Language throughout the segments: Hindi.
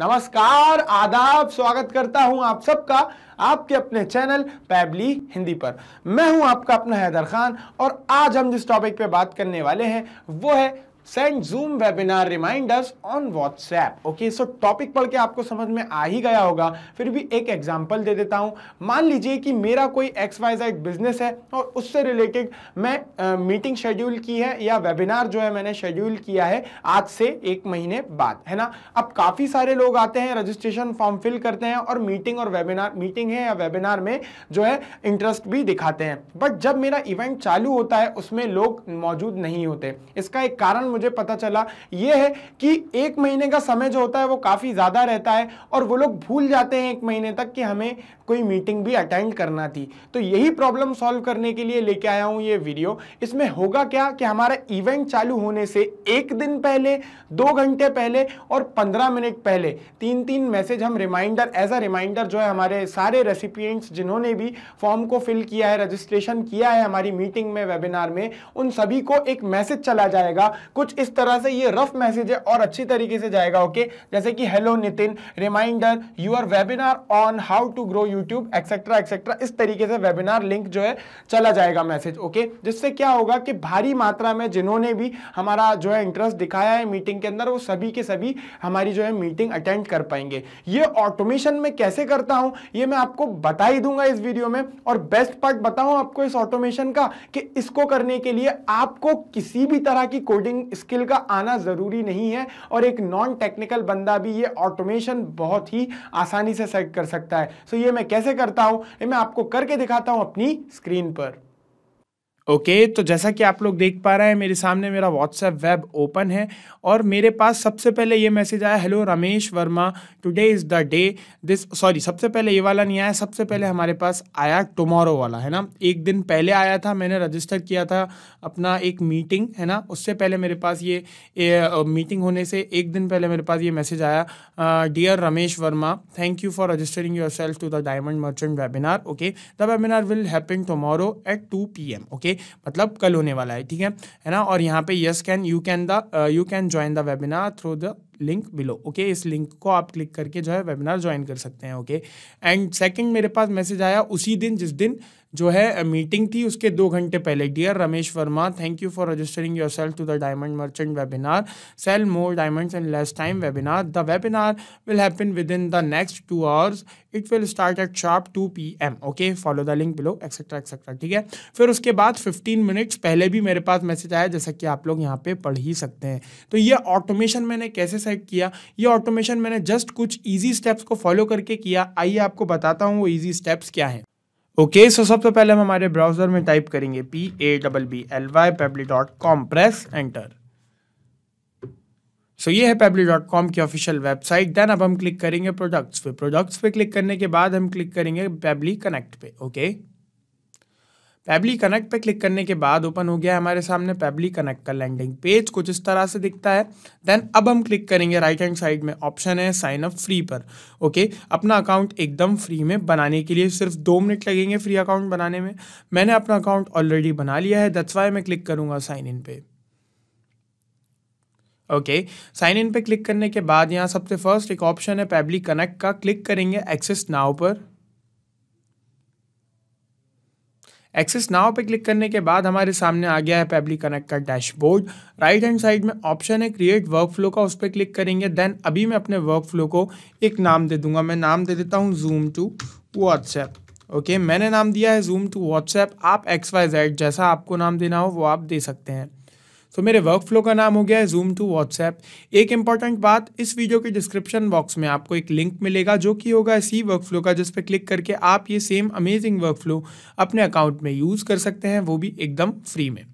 नमस्कार आदाब स्वागत करता हूं आप सबका आपके अपने चैनल पैबली हिंदी पर मैं हूं आपका अपना हैदर खान और आज हम जिस टॉपिक पे बात करने वाले हैं वो है send Zoom webinar reminders on WhatsApp okay so topic पढ़ के आपको समझ में आ ही गया होगा फिर भी एक एग्जाम्पल दे देता हूँ मान लीजिए कि मेरा कोई एक्स वाई जेड बिजनेस है और उससे रिलेटेड मैं मीटिंग मीटिंग शेड्यूल की है या वेबिनार जो है मैंने शेड्यूल किया है आज से एक महीने बाद है ना अब काफ़ी सारे लोग आते हैं रजिस्ट्रेशन फॉर्म फिल करते हैं और मीटिंग और वेबिनार मीटिंग है या वेबिनार में जो है इंटरेस्ट भी दिखाते हैं बट जब मेरा इवेंट चालू होता है उसमें लोग मौजूद नहीं होते इसका एक कारण मुझे पता चला ये है कि एक महीने का समय जो होता है वो काफ़ी ज़्यादा रहता है और वो लोग भूल जाते हैं एक महीने तक कि हमें कोई मीटिंग भी अटेंड करना थी तो यही प्रॉब्लम सॉल्व करने के लिए लेके आया हूँ ये वीडियो इसमें होगा क्या कि हमारा इवेंट चालू होने से एक दिन पहले दो घंटे पहले और पंद्रह मिनट पहले तीन तीन मैसेज हम रिमाइंडर एज अ रिमाइंडर जो है हमारे सारे रेसिपियंट्स जिन्होंने भी फॉर्म को फिल किया है रजिस्ट्रेशन किया है हमारी मीटिंग में वेबिनार में उन सभी को एक मैसेज चला जाएगा कुछ इस तरह से ये रफ मैसेज है और अच्छी तरीके से जाएगा ओके जैसे कि hello Nitin reminder your webinar on how to grow you YouTube etcetera etcetera इस तरीके से वेबिनार लिंक जो है चला जाएगा मैसेज ओके जिससे क्या होगा कि भारी मात्रा में जिन्होंने भी हमारा जो है इंटरेस्ट दिखाया है मीटिंग के अंदर वो सभी के सभी हमारी जो है मीटिंग अटेंड कर पाएंगे ये ऑटोमेशन में कैसे करता हूं ये मैं आपको बता ही दूंगा इस वीडियो में और बेस्ट पार्ट बताऊं आपको इस ऑटोमेशन का कि इसको करने के लिए आपको किसी भी तरह की कोडिंग स्किल का आना ज़रूरी नहीं है और एक नॉन टेक्निकल बंदा भी ये ऑटोमेशन बहुत ही आसानी से सेट कर सकता है सो ये मैं कैसे करता हूं मैं आपको करके दिखाता हूं अपनी स्क्रीन पर ओके okay, तो जैसा कि आप लोग देख पा रहे हैं मेरे सामने मेरा व्हाट्सएप वेब ओपन है और मेरे पास सबसे पहले ये मैसेज आया hello Ramesh Verma today is the day this sorry सबसे पहले ये वाला नहीं आया सबसे पहले हमारे पास आया टुमारो वाला है ना एक दिन पहले आया था मैंने रजिस्टर किया था अपना एक मीटिंग है ना उससे पहले मेरे पास ये, ए, मीटिंग होने से एक दिन पहले मेरे पास ये मैसेज आया dear Ramesh Verma thank you for registering your to the diamond merchant webinar okay the webinar will happen tomorrow at two P M okay मतलब कल होने वाला है ठीक है है ना और यहाँ पे yes can you can the you can join the webinar through the link below okay इस लिंक को आप क्लिक करके जो है वेबिनार ज्वाइन कर सकते हैं ओके एंड सेकंड मेरे पास मैसेज आया उसी दिन जिस दिन जो है मीटिंग थी उसके दो घंटे पहले dear Ramesh Verma thank you for registering yourself to the diamond merchant webinar sell more diamonds and less time webinar the webinar will happen within the next two hours it will start at sharp two P M okay follow the link below etcetera etcetera ठीक है फिर उसके बाद फिफ्टीन मिनट्स पहले भी मेरे पास मैसेज आया जैसा कि आप लोग यहाँ पे पढ़ ही सकते हैं तो ये ऑटोमेशन मैंने कैसे सेट किया ये ऑटोमेशन मैंने जस्ट कुछ ईजी स्टेप्स को फॉलो करके किया आइए आपको बताता हूँ वो ईजी स्टेप्स क्या है ओके सो सबसे पहले हम हमारे ब्राउजर में टाइप करेंगे P A double B L Y Pabbly dot com press enter so ये है पेबली डॉट कॉम की ऑफिशियल वेबसाइट देन अब हम क्लिक करेंगे प्रोडक्ट्स पे प्रोडक्ट्स पे क्लिक करने के बाद हम क्लिक करेंगे पेबली कनेक्ट पे ओके okay? पैबली कनेक्ट पे क्लिक करने के बाद ओपन हो गया है हमारे सामने पैबली कनेक्ट का लैंडिंग पेज कुछ इस तरह से दिखता है देन अब हम क्लिक करेंगे राइट हैंड साइड में ऑप्शन है साइन अप फ्री पर ओके अपना अकाउंट एकदम फ्री में बनाने के लिए सिर्फ दो मिनट लगेंगे फ्री अकाउंट बनाने में मैंने अपना अकाउंट ऑलरेडी बना लिया है दस वाई मैं क्लिक करूंगा साइन इन पे ओके साइन इन पे क्लिक करने के बाद यहाँ सबसे फर्स्ट एक ऑप्शन है पैबली कनेक्ट का क्लिक करेंगे एक्सेस नाव पर एक्सेस नाव पे क्लिक करने के बाद हमारे सामने आ गया है पेबली कनेक्ट का डैशबोर्ड राइट हैंड साइड में ऑप्शन है क्रिएट वर्क फ्लो का उस पर क्लिक करेंगे देन अभी मैं अपने वर्क फ्लो को एक नाम दे दूंगा मैं नाम दे देता हूँ जूम टू व्हाट्सएप ओके मैंने नाम दिया है जूम टू व्हाट्सएप आप एक्स वाई जेड जैसा आपको नाम देना हो वो आप दे सकते हैं सो तो मेरे वर्क फ्लो का नाम हो गया है जूम टू व्हाट्सएप एक इंपॉर्टेंट बात इस वीडियो के डिस्क्रिप्शन बॉक्स में आपको एक लिंक मिलेगा जो कि होगा इसी वर्क फ्लो का जिस पर क्लिक करके आप ये सेम अमेजिंग वर्क फ्लो अपने अकाउंट में यूज़ कर सकते हैं वो भी एकदम फ्री में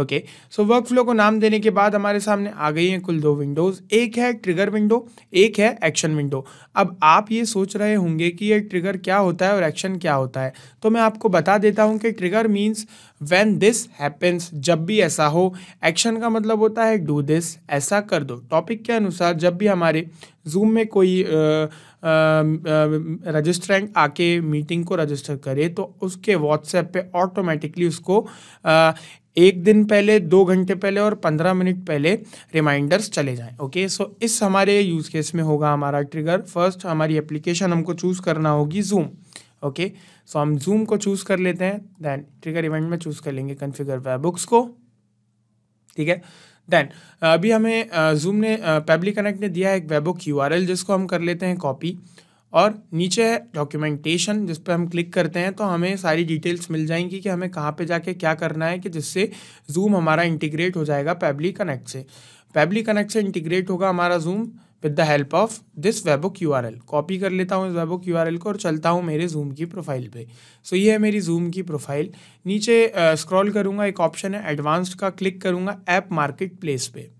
ओके सो वर्क फ्लो को नाम देने के बाद हमारे सामने आ गई हैं कुल दो विंडोज़ एक है ट्रिगर विंडो एक है एक्शन विंडो अब आप ये सोच रहे होंगे कि ये ट्रिगर क्या होता है और एक्शन क्या होता है तो मैं आपको बता देता हूँ कि trigger means when this happens जब भी ऐसा हो एक्शन का मतलब होता है डू दिस ऐसा कर दो टॉपिक के अनुसार जब भी हमारे जूम में कोई आ, रजिस्ट्रेंट आके मीटिंग को रजिस्टर करे तो उसके व्हाट्सएप पे ऑटोमेटिकली उसको एक दिन पहले दो घंटे पहले और पंद्रह मिनट पहले रिमाइंडर्स चले जाएं ओके सो so, इस हमारे यूज़ केस में होगा हमारा ट्रिगर फर्स्ट हमारी एप्लीकेशन हमको चूज़ करना होगी जूम ओके सो हम जूम को चूज़ कर लेते हैं देन ट्रिगर इवेंट में चूज़ कर लेंगे कन्फिगर वेबुक्स को ठीक है देन uh, अभी हमें जूम uh, ने पेबली uh, कनेक्ट ने दिया है एक वेबो क्यू जिसको हम कर लेते हैं कॉपी और नीचे है डॉक्यूमेंटेशन जिस पर हम क्लिक करते हैं तो हमें सारी डिटेल्स मिल जाएंगी कि हमें कहाँ पे जाके क्या करना है कि जिससे जूम हमारा इंटीग्रेट हो जाएगा पैबली कनेक्ट से पैबली कनेक्ट से इंटीग्रेट होगा हमारा Zoom with the help of this webhook U R L copy कर लेता हूँ इस वेबुक यू आर एल को और चलता हूँ मेरे जूम की प्रोफाइल पे सो so, ये है मेरी जूम की प्रोफाइल नीचे स्क्रॉल uh, करूँगा एक ऑप्शन है एडवांस्ड का क्लिक करूँगा ऐप मार्केट प्लेस पे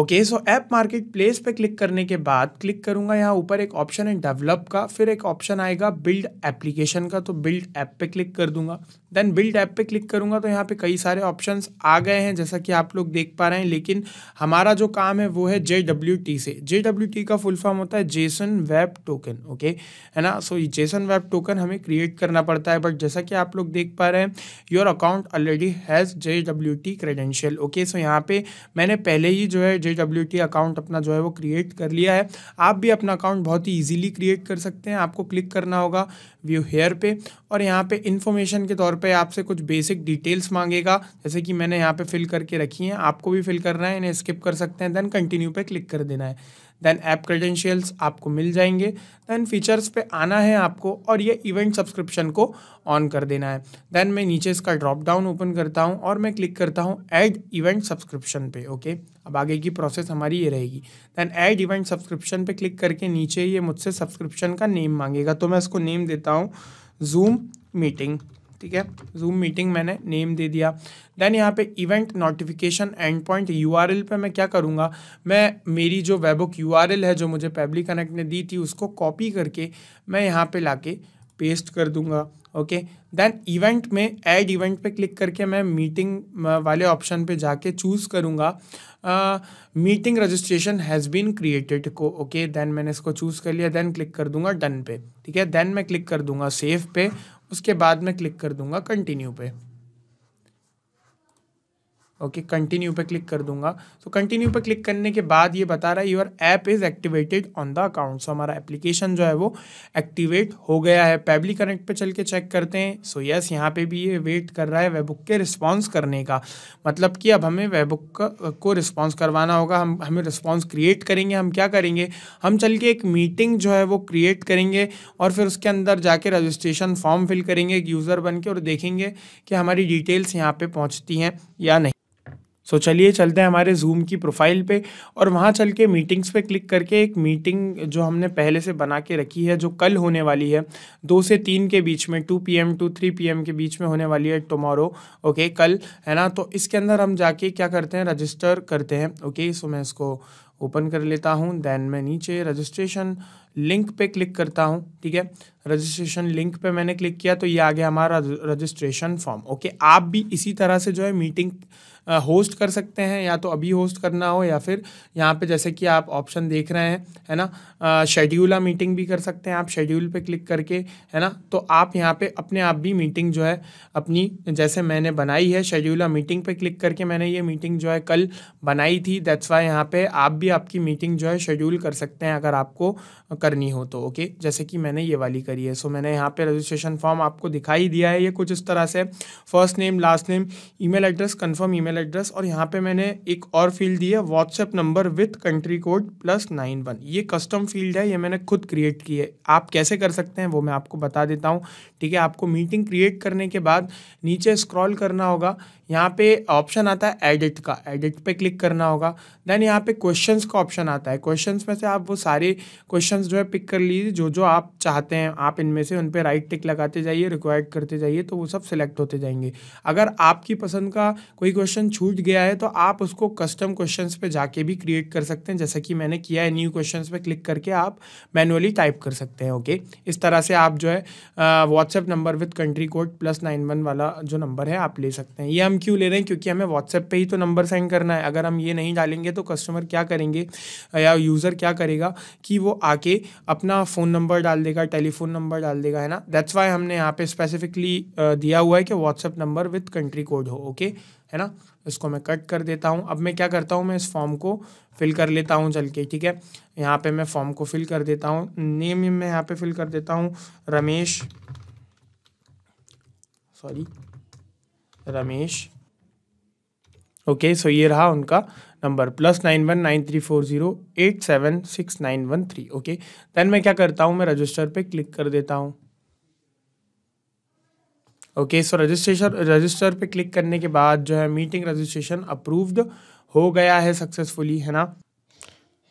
okay so app market place पे क्लिक करने के बाद क्लिक करूंगा यहाँ ऊपर एक ऑप्शन है डेवलप का फिर एक ऑप्शन आएगा बिल्ड एप्लीकेशन का तो बिल्ड ऐप पे क्लिक कर दूंगा देन बिल्ड ऐप पे क्लिक करूंगा तो यहाँ पे कई सारे ऑप्शंस आ गए हैं जैसा कि आप लोग देख पा रहे हैं लेकिन हमारा जो काम है वो है जे डब्ल्यू टी से जे डब्ल्यू टी का फुल फॉर्म होता है जेसन वेब टोकन ओके है ना सो जेसन वेब टोकन हमें क्रिएट करना पड़ता है बट जैसा कि आप लोग देख पा रहे हैं your account already has J W T credential okay so यहाँ पे मैंने पहले ही जो है जे डब्ल्यू टी अकाउंट अपना जो है वो क्रिएट कर लिया है आप भी अपना अकाउंट बहुत ही ईजिली क्रिएट कर सकते हैं आपको क्लिक करना होगा व्यू हेयर पे और यहाँ पे इन्फॉर्मेशन के तौर पे आपसे कुछ बेसिक डिटेल्स मांगेगा जैसे कि मैंने यहाँ पे फिल करके रखी हैं आपको भी फिल करना है इन्हें स्किप कर सकते हैं देन कंटिन्यू पे क्लिक कर देना है देन ऐप क्रेडेंशियल्स आपको मिल जाएंगे देन फीचर्स पे आना है आपको और ये इवेंट सब्सक्रिप्शन को ऑन कर देना है देन मैं नीचे इसका ड्रॉप डाउन ओपन करता हूँ और मैं क्लिक करता हूँ ऐड इवेंट सब्सक्रिप्शन पे ओके अब आगे की प्रोसेस हमारी ये रहेगी देन ऐड इवेंट सब्सक्रिप्शन पे क्लिक करके नीचे ये मुझसे सब्सक्रिप्शन का नेम मांगेगा तो मैं इसको नेम देता हूँ जूम मीटिंग ठीक है जूम मीटिंग मैंने नेम दे दिया देन यहाँ पे event notification end point U R L पर मैं क्या करूँगा मैं मेरी जो वेबुक यू आर एल है जो मुझे पेबली कनेक्ट ने दी थी उसको कॉपी करके मैं यहाँ पे लाके पेस्ट कर दूंगा ओके देन इवेंट में ऐड इवेंट पे क्लिक करके मैं मीटिंग वाले ऑप्शन पे जाके चूज़ करूँगा meeting registration has been created को ओके देन मैंने इसको चूज़ कर लिया देन क्लिक कर दूंगा डन पे ठीक है देन मैं क्लिक कर दूंगा सेव पे उसके बाद मैं क्लिक कर दूंगा कंटिन्यू पे ओके कंटिन्यू पे क्लिक कर दूंगा सो तो कंटिन्यू पे क्लिक करने के बाद ये बता रहा है your app is activated on the account so हमारा एप्लीकेशन जो है वो एक्टिवेट हो गया है पैबली कनेक्ट पे चल के चेक करते हैं सो so, यस yes, यहाँ पे भी ये वेट कर रहा है वेबुक के रिस्पॉन्स करने का मतलब कि अब हमें वेबुक को रिस्पॉन्स करवाना होगा हम हमें रिस्पॉन्स क्रिएट करेंगे हम क्या करेंगे हम चल के एक मीटिंग जो है वो क्रिएट करेंगे और फिर उसके अंदर जाके रजिस्ट्रेशन फॉर्म फिल करेंगे यूज़र बन के और देखेंगे कि हमारी डिटेल्स यहाँ पर पहुँचती हैं या नहीं सो so, चलिए चलते हैं हमारे जूम की प्रोफाइल पे और वहाँ चल के मीटिंग्स पे क्लिक करके एक मीटिंग जो हमने पहले से बना के रखी है जो कल होने वाली है दो से तीन के बीच में two PM to three PM के बीच में होने वाली है टमोरो ओके कल है ना तो इसके अंदर हम जाके क्या करते हैं रजिस्टर करते हैं ओके सो मैं इसको ओपन कर लेता हूँ देन मैं नीचे रजिस्ट्रेशन लिंक पे क्लिक करता हूँ ठीक है रजिस्ट्रेशन लिंक पे मैंने क्लिक किया तो ये आ गया हमारा रजिस्ट्रेशन फॉर्म ओके आप भी इसी तरह से जो है मीटिंग होस्ट कर सकते हैं या तो अभी होस्ट करना हो या फिर यहाँ पे जैसे कि आप ऑप्शन देख रहे हैं है ना शेड्यूला मीटिंग भी कर सकते हैं आप शेड्यूल पे क्लिक करके है ना तो आप यहाँ पे अपने आप भी मीटिंग जो है अपनी जैसे मैंने बनाई है शेड्यूला मीटिंग पे क्लिक करके मैंने ये मीटिंग जो है कल बनाई थी दैट्स वाई यहाँ पर आप भी आपकी मीटिंग जो है शेड्यूल कर सकते हैं अगर आपको करनी हो तो ओके जैसे कि मैंने ये वाली करी है सो मैंने यहाँ पर रजिस्ट्रेशन फॉर्म आपको दिखाई दिया है ये कुछ इस तरह से first name last name E address confirm E email address और यहाँ पे मैंने एक और फील्ड दी है WhatsApp number with country code plus nine one ये कस्टम फील्ड है ये मैंने खुद क्रिएट की है आप कैसे कर सकते हैं वो मैं आपको बता देता हूँ ठीक है आपको मीटिंग क्रिएट करने के बाद नीचे स्क्रॉल करना होगा यहाँ पे ऑप्शन आता है एडिट का एडिट पे क्लिक करना होगा देन यहाँ पे क्वेश्चन का ऑप्शन आता है क्वेश्चन में से आप वो सारे क्वेश्चन जो है पिक कर लीजिए जो जो आप चाहते हैं आप इनमें से उन पर राइट टिक लगाते जाइए रिक्वायर्ड करते जाइए तो वो सब सिलेक्ट होते जाएंगे अगर आपकी पसंद का कोई क्वेश्चन क्वेश्चन छूट गया है तो आप उसको कस्टम क्वेश्चन पे जाके भी क्रिएट कर सकते हैं जैसा कि मैंने किया है न्यू क्वेश्चन पे क्लिक करके आप मैनुअली टाइप कर सकते हैं ओके इस तरह से आप जो है WhatsApp number with country code plus nine one वाला जो नंबर है आप ले सकते हैं ये हम क्यों ले रहे हैं क्योंकि हमें व्हाट्सएप पर ही तो नंबर सेंड करना है अगर हम ये नहीं डालेंगे तो कस्टमर क्या करेंगे या यूज़र क्या करेगा कि वो आके अपना फ़ोन नंबर डाल देगा टेलीफोन नंबर डाल देगा है ना दैट्स वाई हमने यहाँ पे स्पेसिफिकली दिया हुआ है कि WhatsApp number with country code हो ओके okay? है ना इसको मैं कट कर देता हूँ अब मैं क्या करता हूँ मैं इस फॉर्म को फिल कर लेता हूँ चल के ठीक है यहाँ पे मैं फॉर्म को फिल कर देता हूँ नेम मैं यहाँ पे फिल कर देता हूँ Ramesh sorry Ramesh okay so ये रहा उनका number plus nine one nine three four zero eight seven six nine one three okay then मैं क्या करता हूँ मैं रजिस्टर पे क्लिक कर देता हूँ ओके सो रजिस्ट्रेशन रजिस्टर पे क्लिक करने के बाद जो है मीटिंग रजिस्ट्रेशन अप्रूव्ड हो गया है सक्सेसफुली है ना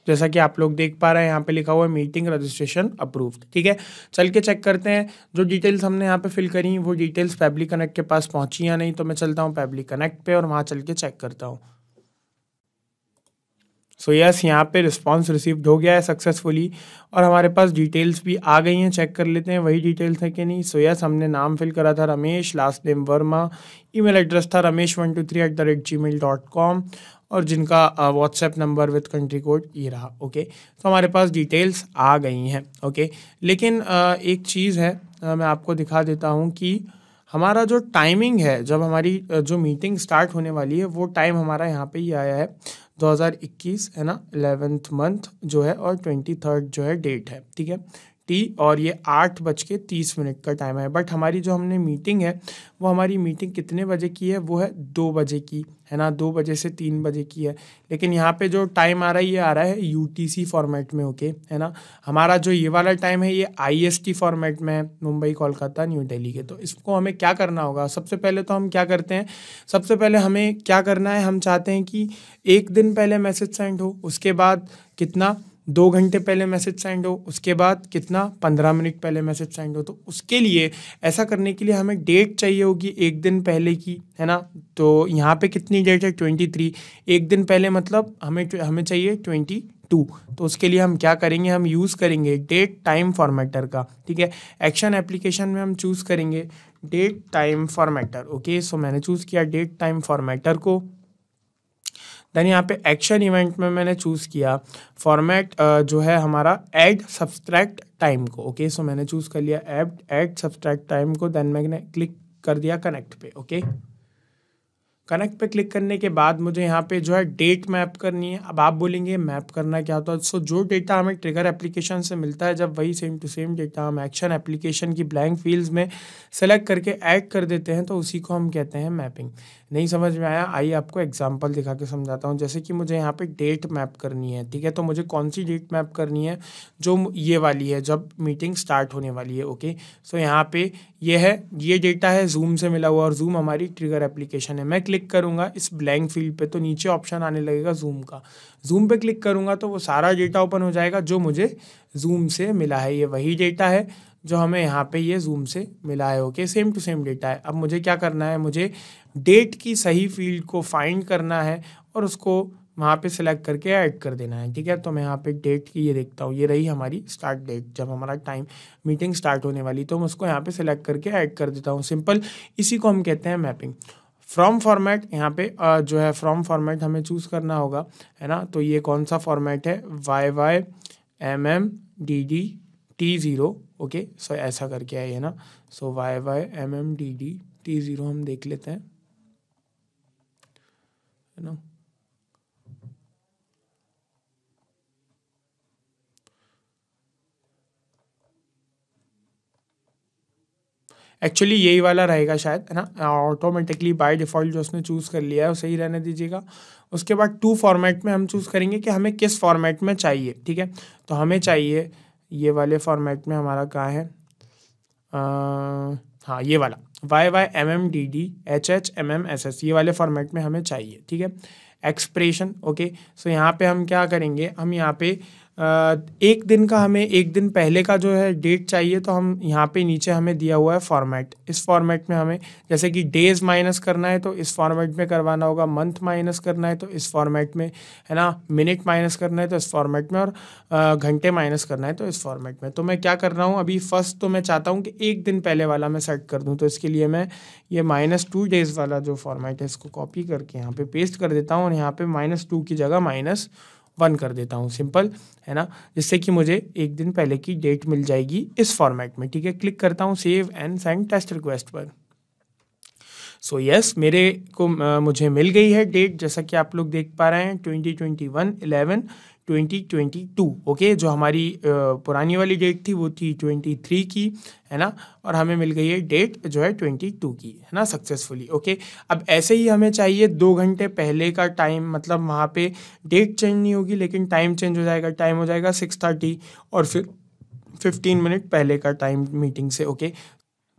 जैसा कि आप लोग देख पा रहे हैं यहाँ पे लिखा हुआ है मीटिंग रजिस्ट्रेशन अप्रूव्ड ठीक है चल के चेक करते हैं जो डिटेल्स हमने यहाँ पे फिल करी वो डिटेल्स पेबली कनेक्ट के पास पहुँची या नहीं तो मैं चलता हूँ पैबली कनेक्ट पे और वहाँ चल के चेक करता हूँ सो यस यहाँ पे रिस्पॉन्स रिसीव्ड हो गया है सक्सेसफुली और हमारे पास डिटेल्स भी आ गई हैं चेक कर लेते हैं वही डिटेल्स हैं कि नहीं सो so यस yes, हमने नाम फिल करा था Ramesh last name Verma email address था Ramesh one two three at the rate Gmail dot com और जिनका WhatsApp number with country code ये रहा ओके तो हमारे पास डिटेल्स आ गई हैं ओके लेकिन आ, एक चीज़ है आ, मैं आपको दिखा देता हूँ कि हमारा जो टाइमिंग है जब हमारी जो मीटिंग स्टार्ट होने वाली है वो टाइम हमारा यहाँ पे ही आया है 2021 है ना एलेवेंथ मंथ जो है और ट्वेंटी थर्ड जो है डेट है ठीक है थी और ये आठ बज के तीस मिनट का टाइम है बट हमारी जो हमने मीटिंग है वो हमारी मीटिंग कितने बजे की है वो है दो बजे की है ना दो बजे से तीन बजे की है लेकिन यहाँ पे जो टाइम आ रहा है ये आ रहा है यू फॉर्मेट में ओके है ना हमारा जो ये वाला टाइम है ये आई फॉर्मेट में है मुंबई कोलकाता न्यू दिल्ली के तो इसको हमें क्या करना होगा सबसे पहले तो हम क्या करते हैं सबसे पहले हमें क्या करना है हम चाहते हैं कि एक दिन पहले मैसेज सेंड हो उसके बाद कितना दो घंटे पहले मैसेज सेंड हो उसके बाद कितना पंद्रह मिनट पहले मैसेज सेंड हो तो उसके लिए ऐसा करने के लिए हमें डेट चाहिए होगी एक दिन पहले की है ना तो यहाँ पे कितनी डेट है ट्वेंटी थ्री एक दिन पहले मतलब हमें हमें चाहिए ट्वेंटी टू तो उसके लिए हम क्या करेंगे हम यूज़ करेंगे डेट टाइम फॉर्मेटर का ठीक है एक्शन एप्लीकेशन में हम चूज़ करेंगे date time formatter okay so मैंने चूज़ किया डेट टाइम फॉर्मेटर को देन यहाँ पे एक्शन इवेंट में मैंने चूज़ किया फॉर्मेट जो है हमारा एड सब्सट्रैक्ट टाइम को ओके सो मैंने चूज़ कर लिया एड एड सब्सट्रैक्ट टाइम को देन मैंने क्लिक कर दिया कनेक्ट पे ओके कनेक्ट पे क्लिक करने के बाद मुझे यहाँ पे जो है डेट मैप करनी है अब आप बोलेंगे मैप करना क्या होता है सो जो डेटा हमें ट्रिगर एप्लीकेशन से मिलता है जब वही सेम टू सेम डेटा हम एक्शन एप्लीकेशन की ब्लैंक फील्ड्स में सेलेक्ट करके ऐड कर देते हैं तो उसी को हम कहते हैं मैपिंग नहीं समझ में आया आइए आपको एग्जाम्पल दिखा के समझाता हूँ जैसे कि मुझे यहाँ पर डेट मैप करनी है ठीक है तो मुझे कौन सी डेट मैप करनी है जो ये वाली है जब मीटिंग स्टार्ट होने वाली है ओके सो यहाँ पर यह है ये डेटा है जूम से मिला हुआ और जूम हमारी ट्रिगर एप्लीकेशन है मैं क्लिक क्लिक करूंगा इस ब्लैंक फील्ड पे तो नीचे ऑप्शन आने लगेगा जूम का जूम पे क्लिक करूंगा तो वो सारा डेटा ओपन हो जाएगा जो मुझे जूम से मिला है ये वही डेटा है जो हमें यहाँ पे ये जूम से मिला है okay same to same data है अब मुझे क्या करना है मुझे डेट की सही फील्ड को फाइंड करना है और उसको वहाँ पे सेलेक्ट करके ऐड कर देना है ठीक है तो मैं यहाँ पे डेट की ये देखता हूँ ये रही हमारी स्टार्ट डेट जब हमारा टाइम मीटिंग स्टार्ट होने वाली तो मैं उसको यहाँ पे सिलेक्ट करके ऐड कर देता हूँ सिंपल इसी को हम कहते हैं मैपिंग फ्रॉम फॉर्मेट यहाँ पे जो है फ्रॉम फॉर्मेट हमें चूज़ करना होगा है ना तो ये कौन सा फॉर्मेट है Y Y M M D D T zero okay so ऐसा करके आई है ना so Y Y M M D D T zero हम देख लेते हैं है ना एक्चुअली यही वाला रहेगा शायद है ना ऑटोमेटिकली बाय डिफ़ॉल्ट जो उसने चूज़ कर लिया है सही रहने दीजिएगा उसके बाद टू फॉर्मेट में हम चूज़ करेंगे कि हमें किस फॉर्मेट में चाहिए ठीक है तो हमें चाहिए ये वाले फॉर्मेट में हमारा कहाँ है आ, हाँ ये वाला Y Y M M D D H H M M S S ये वाले फॉर्मेट में हमें चाहिए ठीक है एक्सप्रेशन ओके सो यहाँ पे हम क्या करेंगे हम यहाँ पे एक दिन का हमें एक दिन पहले का जो है डेट चाहिए तो हम यहाँ पे नीचे हमें दिया हुआ है फॉर्मेट इस फॉर्मेट में हमें जैसे कि डेज माइनस करना है तो इस फॉर्मेट में करवाना होगा मंथ माइनस करना है तो इस फॉर्मेट में है ना मिनट माइनस करना है तो इस फॉर्मेट में और घंटे माइनस करना है तो इस फॉर्मेट में तो मैं क्या कर रहा हूँ अभी फर्स्ट तो मैं चाहता हूँ कि एक दिन पहले वाला मैं सेट कर दूँ तो इसके लिए मैं ये माइनस टू डेज़ वाला जो फॉर्मेट है इसको कॉपी करके यहाँ पर पेस्ट कर देता हूँ और यहाँ पर माइनस टू की जगह माइनस वन कर देता हूँ सिंपल है ना जिससे कि मुझे एक दिन पहले की डेट मिल जाएगी इस फॉर्मेट में ठीक है क्लिक करता हूँ save and send test request पर सो so, यस yes, मेरे को uh, मुझे मिल गई है डेट जैसा कि आप लोग देख पा रहे हैं twenty twenty one eleven 2022 okay जो हमारी पुरानी वाली डेट थी वो थी 23 की है ना और हमें मिल गई है डेट जो है 22 की है ना सक्सेसफुली ओके अब ऐसे ही हमें चाहिए दो घंटे पहले का टाइम मतलब वहाँ पे डेट चेंज नहीं होगी लेकिन टाइम चेंज हो जाएगा टाइम हो जाएगा सिक्स थर्टी और फिर फिफ्टीन मिनट पहले का टाइम मीटिंग से ओके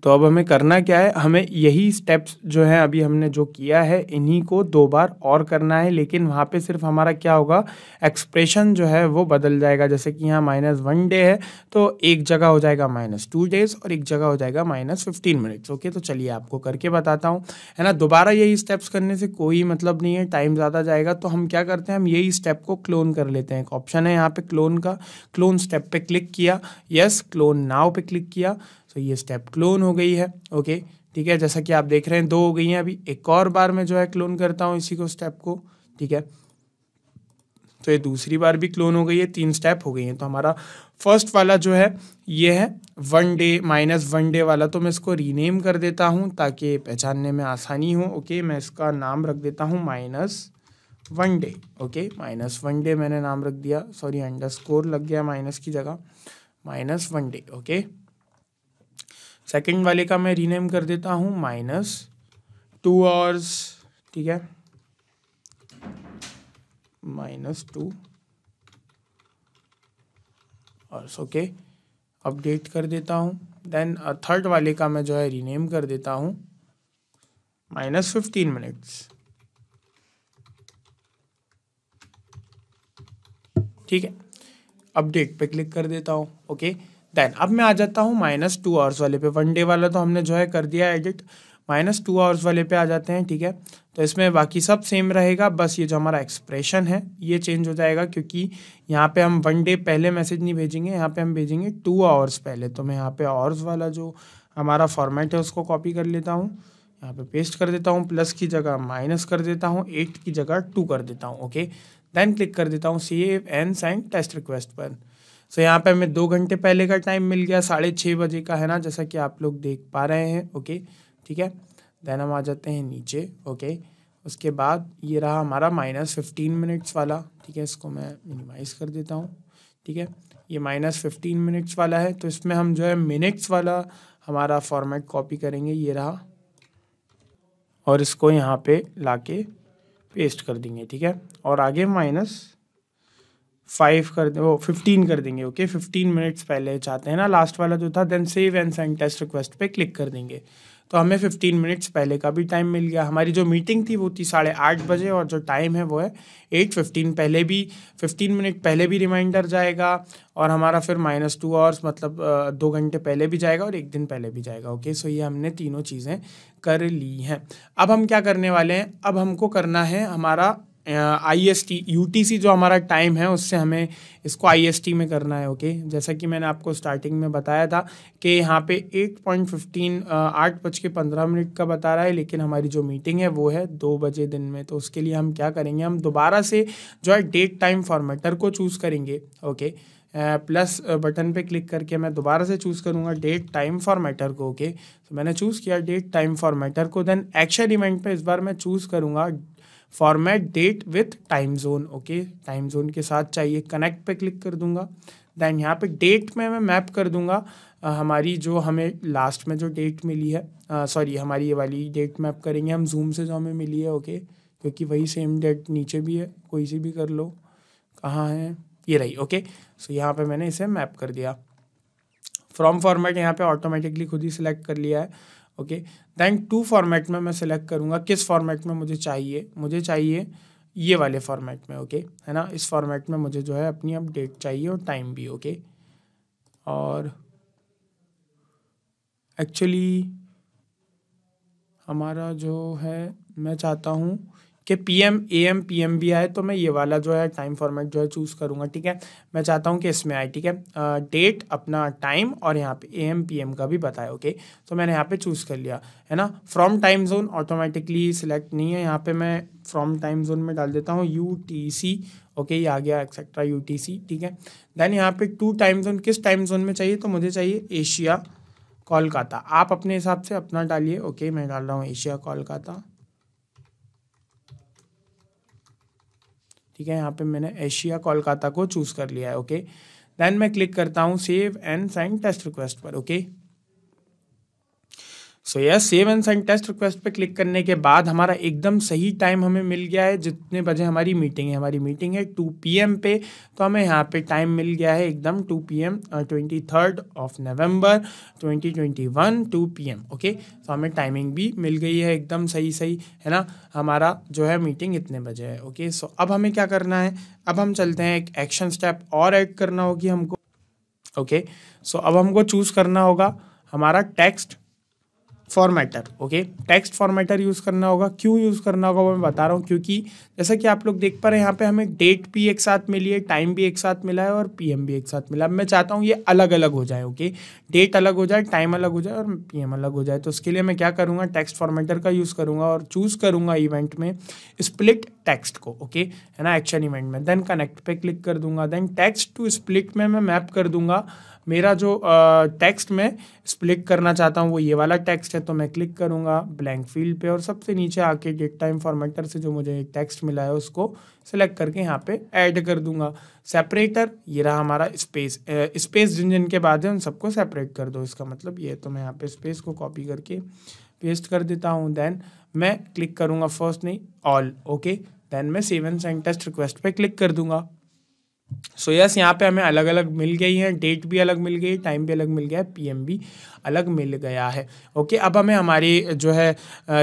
तो अब हमें करना क्या है हमें यही स्टेप्स जो है अभी हमने जो किया है इन्हीं को दो बार और करना है लेकिन वहाँ पे सिर्फ हमारा क्या होगा एक्सप्रेशन जो है वो बदल जाएगा जैसे कि यहाँ माइनस वन डे है तो एक जगह हो जाएगा माइनस टू डेज और एक जगह हो जाएगा माइनस फिफ्टीन मिनट्स ओके तो चलिए आपको करके बताता हूँ है ना दोबारा यही स्टेप्स करने से कोई मतलब नहीं है टाइम ज़्यादा जाएगा तो हम क्या करते हैं हम यही स्टेप को क्लोन कर लेते हैं एक ऑप्शन है यहाँ पे क्लोन का क्लोन स्टेप पे क्लिक किया यस क्लोन नाव पे क्लिक किया सो ये स्टेप क्लोन हो गई है ओके ठीक है जैसा कि आप देख रहे हैं दो हो गई हैं अभी एक और बार में जो है क्लोन करता हूँ इसी को स्टेप को ठीक है तो ये दूसरी बार भी क्लोन हो गई है तीन स्टेप हो गई हैं तो हमारा फर्स्ट वाला जो है ये है one day minus one day वाला तो मैं इसको रीनेम कर देता हूँ ताकि पहचानने में आसानी हो ओके मैं इसका नाम रख देता हूँ minus one day okay minus one day मैंने नाम रख दिया सॉरी अंडर स्कोर लग गया माइनस की जगह minus one day okay second वाले का मैं रीनेम कर देता हूँ माइनस टू आवर्स ठीक है minus two hours okay update कर देता हूँ देन थर्ड वाले का मैं जो है रीनेम कर देता हूँ माइनस फिफ्टीन मिनट्स ठीक है अपडेट पे क्लिक कर देता हूँ ओके okay? देन अब मैं आ जाता हूँ माइनस टू आवर्स वाले पे वन डे वाला तो हमने जो है कर दिया एडिट माइनस टू आवर्स वाले पे आ जाते हैं ठीक है तो इसमें बाकी सब सेम रहेगा बस ये जो हमारा एक्सप्रेशन है ये चेंज हो जाएगा क्योंकि यहाँ पे हम वन डे पहले मैसेज नहीं भेजेंगे यहाँ पे हम भेजेंगे टू आवर्स पहले तो मैं यहाँ पे आवर्स वाला जो हमारा फॉर्मेट है उसको कॉपी कर लेता हूँ यहाँ पे पेस्ट कर देता हूँ प्लस की जगह माइनस कर देता हूँ एट की जगह टू कर देता हूँ ओके देन क्लिक कर देता हूँ save and sign test request पर सो so, यहाँ पे हमें दो घंटे पहले का टाइम मिल गया साढ़े छः बजे का है ना जैसा कि आप लोग देख पा रहे हैं ओके ठीक है देन हम आ जाते हैं नीचे ओके उसके बाद ये रहा हमारा माइनस फिफ्टीन मिनट्स वाला ठीक है इसको मैं मिनिमाइज़ कर देता हूँ ठीक है ये माइनस फिफ्टीन मिनट्स वाला है तो इसमें हम जो है मिनट्स वाला हमारा फॉर्मेट कॉपी करेंगे ये रहा और इसको यहाँ पर ला पेस्ट कर देंगे ठीक है और आगे माइनस फाइव कर दें वो फिफ्टीन कर देंगे ओके फिफ्टीन मिनट्स पहले चाहते हैं ना लास्ट वाला जो था then save and send test request पे क्लिक कर देंगे तो हमें फिफ्टीन मिनट्स पहले का भी टाइम मिल गया हमारी जो मीटिंग थी वो थी साढ़े आठ बजे और जो टाइम है वो है एट फिफ्टीन पहले भी फिफ्टीन मिनट पहले भी रिमाइंडर जाएगा और हमारा फिर माइनस टू आवर्स मतलब दो घंटे पहले भी जाएगा और एक दिन पहले भी जाएगा ओके सो ये हमने तीनों चीज़ें कर ली हैं अब हम क्या करने वाले हैं अब हमको करना है हमारा I S T U T C जो हमारा टाइम है उससे हमें इसको आई एस टी में करना है ओके okay? जैसा कि मैंने आपको स्टार्टिंग में बताया था कि यहाँ पे एट पॉइंट फिफ्टीन आठ बज के पंद्रह मिनट का बता रहा है लेकिन हमारी जो मीटिंग है वो है दो बजे दिन में तो उसके लिए हम क्या करेंगे हम दोबारा से जो है डेट टाइम फॉर्मेटर को चूज़ करेंगे ओके okay? प्लस बटन पे क्लिक करके मैं दोबारा से चूज़ करूँगा डेट टाइम फॉर्मेटर को ओके okay? तो मैंने चूज़ किया डेट टाइम फॉर्मेटर को देन एक्शन इवेंट पे इस बार मैं चूज़ करूँगा format date with time zone okay time zone के साथ चाहिए कनेक्ट पे क्लिक कर दूंगा देन यहाँ पे डेट में मैं मैप कर दूंगा आ, हमारी जो हमें लास्ट में जो डेट मिली है सॉरी हमारी ये वाली डेट मैप करेंगे हम जूम से जो हमें मिली है ओके okay? क्योंकि वही सेम डेट नीचे भी है कोई सी भी कर लो कहाँ है ये रही ओके सो यहाँ पे मैंने इसे मैप कर दिया फ्रॉम फॉर्मेट यहाँ पे ऑटोमेटिकली खुद ही सिलेक्ट कर लिया है okay okay? Rank to format में मैं सिलेक्ट करूँगा किस फॉर्मेट में मुझे चाहिए मुझे चाहिए ये वाले फॉर्मेट में ओके है ना इस फॉर्मेट में मुझे जो है अपनी अपडेट चाहिए और टाइम भी ओके और एक्चुअली हमारा जो है मैं चाहता हूँ कि P M A M P M भी आए तो मैं ये वाला जो है टाइम फॉर्मेट जो है चूज़ करूँगा ठीक है मैं चाहता हूँ कि इसमें आए ठीक है डेट अपना टाइम और यहाँ पे ए एम पी एम का भी बताया ओके तो मैंने यहाँ पे चूज़ कर लिया है ना from time zone automatically select नहीं है यहाँ पे मैं फ्रॉम टाइम जोन में डाल देता हूँ यू टी सी ओके ये आ गया एक्सेट्रा यू टी सी ठीक है देन यहाँ पे टू टाइम जोन किस टाइम जोन में चाहिए तो मुझे चाहिए एशिया कोलकाता आप अपने हिसाब से अपना डालिए ओके मैं डाल रहा हूँ एशिया कोलकाता ठीक है यहाँ पे मैंने एशिया कोलकाता को चूज़ कर लिया है ओके देन मैं क्लिक करता हूँ save and sign test request पर okay so yes save and send test request पे क्लिक करने के बाद हमारा एकदम सही टाइम हमें मिल गया है जितने बजे हमारी मीटिंग है हमारी मीटिंग है टू पी पे तो हमें यहाँ पे टाइम मिल गया है एकदम two P M twenty third of November twenty twenty one two P M okay तो हमें टाइमिंग भी मिल गई है एकदम सही सही है ना हमारा जो है मीटिंग इतने बजे है ओके okay? सो so, अब हमें क्या करना है अब हम चलते हैं एक एक्शन स्टेप और एड करना होगी हमको ओके okay? सो so, अब हमको चूज़ करना होगा हमारा text formatter okay text formatter use करना होगा क्यों यूज़ करना होगा वो मैं बता रहा हूँ क्योंकि जैसा कि आप लोग देख पा रहे हैं यहाँ पे हमें डेट भी एक साथ मिली है टाइम भी एक साथ मिला है और पीएम भी एक साथ मिला है मैं चाहता हूँ ये अलग अलग हो जाए ओके डेट अलग हो जाए टाइम अलग हो जाए और पीएम अलग हो जाए तो उसके लिए मैं क्या करूँगा टेक्स्ट फॉर्मेटर का यूज़ करूँगा और चूज़ करूँगा इवेंट में स्प्लिट टेक्स्ट को ओके है ना एक्शन इवेंट में देन कनेक्ट पर क्लिक कर दूंगा देन टेक्स्ट टू स्प्लिट में मैं मैप कर दूंगा मेरा जो टेक्स्ट में स्प्लिक करना चाहता हूँ वो ये वाला टेक्स्ट है तो मैं क्लिक करूँगा ब्लैंक फील्ड पे और सबसे नीचे आके डेट टाइम फॉर्मेटर से जो मुझे एक टेक्स्ट मिला है उसको सेलेक्ट करके यहाँ पे ऐड कर दूंगा सेपरेटर ये रहा हमारा स्पेस स्पेस जिन जिन के बाद है उन सबको सेपरेट कर दो इसका मतलब ये तो मैं यहाँ पे स्पेस को कॉपी करके पेस्ट कर देता हूँ देन मैं क्लिक करूँगा फर्स्ट नहीं ऑल ओके देन मैं सेवन सेंटेस्ट रिक्वेस्ट पर क्लिक कर दूंगा सो so यस yes, यहाँ पे हमें अलग अलग मिल गई हैं डेट भी अलग मिल गई टाइम भी अलग मिल गया है पीएम भी अलग मिल गया है ओके okay, अब हमें हमारी जो है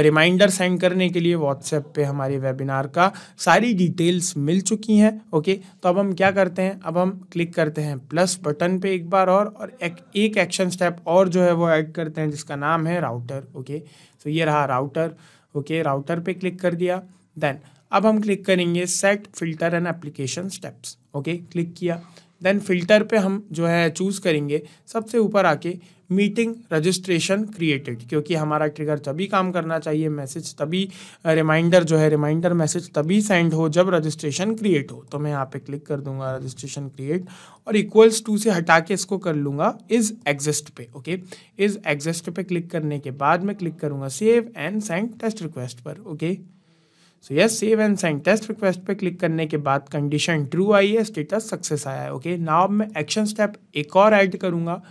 रिमाइंडर सेंड करने के लिए व्हाट्सएप पे हमारे वेबिनार का सारी डिटेल्स मिल चुकी हैं ओके okay, तो अब हम क्या करते हैं अब हम क्लिक करते हैं प्लस बटन पे एक बार और और एक, एक एक्शन स्टेप और जो है वो ऐड करते हैं जिसका नाम है router okay okay, so so ये रहा राउटर ओके राउटर पर क्लिक कर दिया देन अब हम क्लिक करेंगे set filter and application steps okay click किया देन फिल्टर पे हम जो है चूज़ करेंगे सबसे ऊपर आके मीटिंग रजिस्ट्रेशन क्रिएटेड क्योंकि हमारा ट्रिगर तभी काम करना चाहिए मैसेज तभी रिमाइंडर जो है रिमाइंडर मैसेज तभी सेंड हो जब रजिस्ट्रेशन क्रिएट हो तो मैं यहाँ पे क्लिक कर दूंगा रजिस्ट्रेशन क्रिएट और इक्वल्स टू से हटा के इसको कर लूँगा इज़ एग्जिस्ट पे ओके इज़ एग्जिस्ट पे क्लिक करने के बाद मैं क्लिक करूँगा save and send test request पर okay okay? So yes save and send test request पे क्लिक करने के बाद कंडीशन ट्रू आई है स्टेटस सक्सेस आया है ओके नाउ अब मैं एक्शन स्टेप एक और ऐड करूँगा